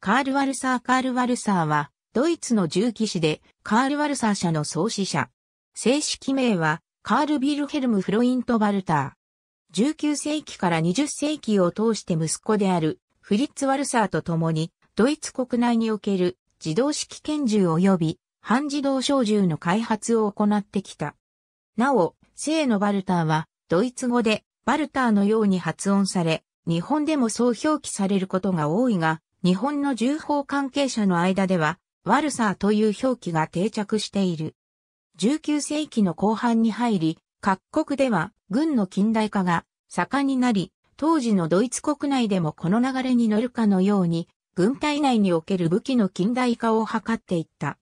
カール・ワルサー・カール・ワルサーは、ドイツの銃騎士で、カール・ワルサー社の創始者。正式名は、カール・ビルヘルム・フロイント・バルター。19世紀から20世紀を通して息子である、フリッツ・ワルサーと共に、ドイツ国内における自動式拳銃及び半自動小銃の開発を行ってきた。なお、聖のバルターは、ドイツ語で、バルターのように発音され、日本でもそう表記されることが多いが、日本の重砲関係者の間では、ワルサーという表記が定着している。19世紀の後半に入り、各国では軍の近代化が盛んになり、当時のドイツ国内でもこの流れに乗るかのように、軍隊内における武器の近代化を図っていった。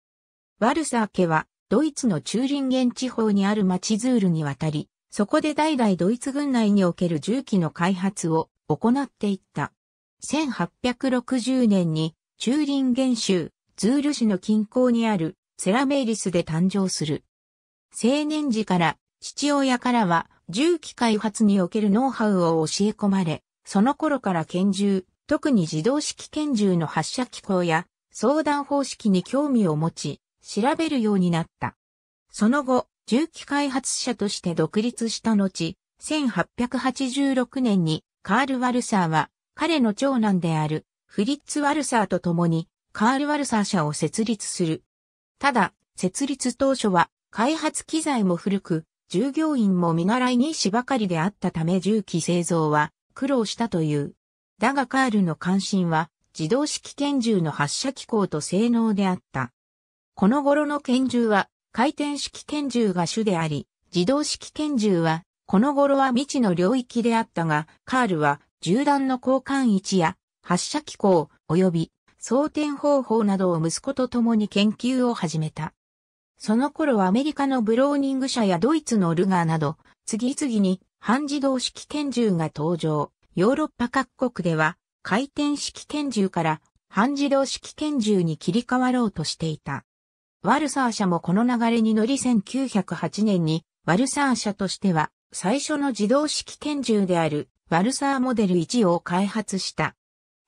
ワルサー家は、ドイツの中林ー地方にある町ズールに渡り、そこで代々ドイツ軍内における銃器の開発を行っていった。1860年に、チューリンゲン州、ズール市の近郊にある、セラメイリスで誕生する。青年時から、父親からは、銃器開発におけるノウハウを教え込まれ、その頃から拳銃、特に自動式拳銃の発射機構や相談方式に興味を持ち、調べるようになった。その後、銃器開発者として独立した後、1886年にカール・ワルサーは彼の長男であるフリッツ・ワルサーと共にカール・ワルサー社を設立する。ただ、設立当初は開発機材も古く、従業員も見習いにしばかりであったため重機製造は苦労したという。だがカールの関心は自動式拳銃の発射機構と性能であった。この頃の拳銃は回転式拳銃が主であり、自動式拳銃はこの頃は未知の領域であったが、カールは銃弾の交換位置や発射機構及び装填方法などを息子と共に研究を始めた。その頃アメリカのブローニング社やドイツのルガーなど、次々に半自動式拳銃が登場。ヨーロッパ各国では回転式拳銃から半自動式拳銃に切り替わろうとしていた。ワルサー社もこの流れに乗り1908年にワルサー社としては最初の自動式拳銃であるワルサーモデル1を開発した。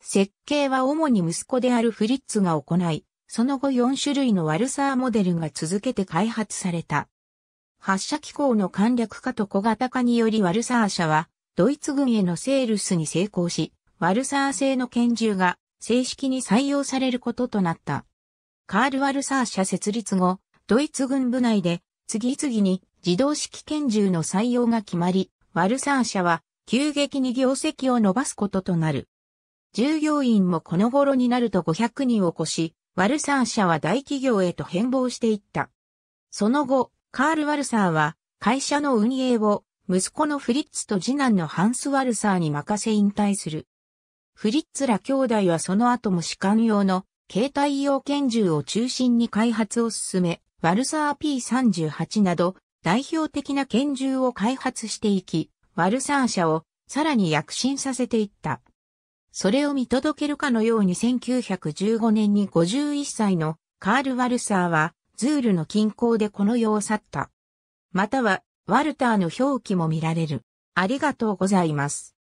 設計は主に息子であるフリッツが行い、その後4種類のワルサーモデルが続けて開発された。発射機構の簡略化と小型化によりワルサー社は、ドイツ軍へのセールスに成功し、ワルサー製の拳銃が正式に採用されることとなった。カール・ワルサー社設立後、ドイツ軍部内で次々に自動式拳銃の採用が決まり、ワルサー社は急激に業績を伸ばすこととなる。従業員もこの頃になると500人を越し、ワルサー社は大企業へと変貌していった。その後、カール・ワルサーは会社の運営を息子のフリッツと次男のハンス・ワルサーに任せ引退する。フリッツら兄弟はその後も士官用の携帯用拳銃を中心に開発を進め、ワルサー P38 など代表的な拳銃を開発していき、ワルサー社をさらに躍進させていった。それを見届けるかのように1915年に51歳のカール・ワルサーはズールの近郊でこの世を去った。または、ワルターの表記も見られる。ありがとうございます。